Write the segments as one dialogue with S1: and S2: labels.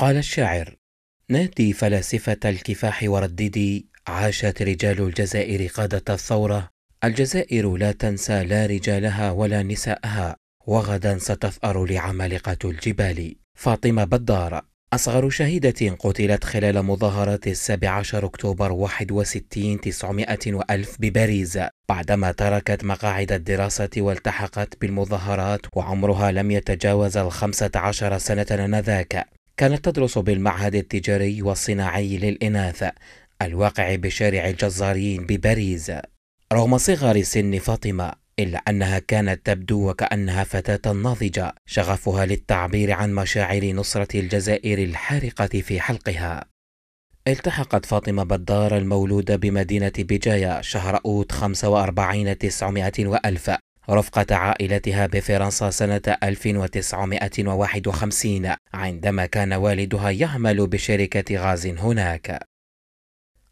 S1: قال الشاعر نادي فلاسفة الكفاح ورددي عاشت رجال الجزائر قادة الثورة الجزائر لا تنسى لا رجالها ولا نساءها وغدا ستثأر لعمالقة الجبال فاطمة بدار أصغر شهيدة قتلت خلال مظاهرات السابع عشر أكتوبر 61 900 وألف بباريس بعدما تركت مقاعد الدراسة والتحقت بالمظاهرات وعمرها لم يتجاوز الخمسة عشر سنة آنذاك كانت تدرس بالمعهد التجاري والصناعي للإناث الواقع بشارع الجزارين بباريس رغم صغر سن فاطمة إلا أنها كانت تبدو وكأنها فتاة ناضجة شغفها للتعبير عن مشاعر نصرة الجزائر الحارقة في حلقها التحقت فاطمة بدار المولودة بمدينة بجاية شهر أوت 45 900 وألف رفقة عائلتها بفرنسا سنة 1951 عندما كان والدها يعمل بشركة غاز هناك.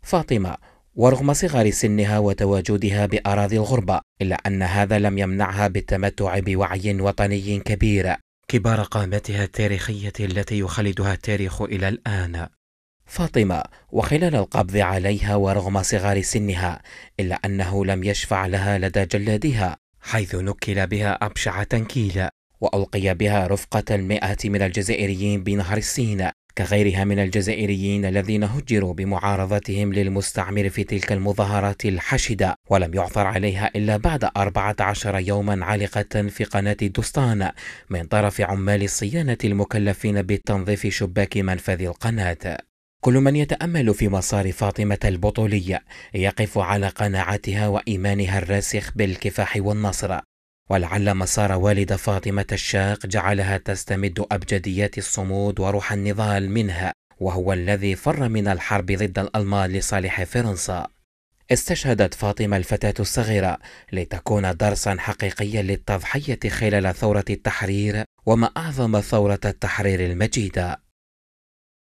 S1: فاطمة ورغم صغر سنها وتواجدها بأراضي الغربة إلا أن هذا لم يمنعها بالتمتع بوعي وطني كبير كبار قامتها التاريخية التي يخلدها التاريخ إلى الآن فاطمة وخلال القبض عليها ورغم صغر سنها إلا أنه لم يشفع لها لدى جلادها حيث نكل بها أبشع تنكيل وألقي بها رفقة المئة من الجزائريين بنهر السين كغيرها من الجزائريين الذين هجروا بمعارضتهم للمستعمر في تلك المظاهرات الحشدة ولم يعثر عليها إلا بعد 14 يوما عالقة في قناة الدستان من طرف عمال الصيانة المكلفين بتنظيف شباك منفذ القناة كل من يتامل في مسار فاطمه البطوليه يقف على قناعتها وايمانها الراسخ بالكفاح والنصر ولعل مسار والد فاطمه الشاق جعلها تستمد ابجديات الصمود وروح النضال منها وهو الذي فر من الحرب ضد الالمان لصالح فرنسا استشهدت فاطمة الفتاة الصغيرة لتكون درسا حقيقيا للتضحية خلال ثورة التحرير وما أعظم ثورة التحرير المجيدة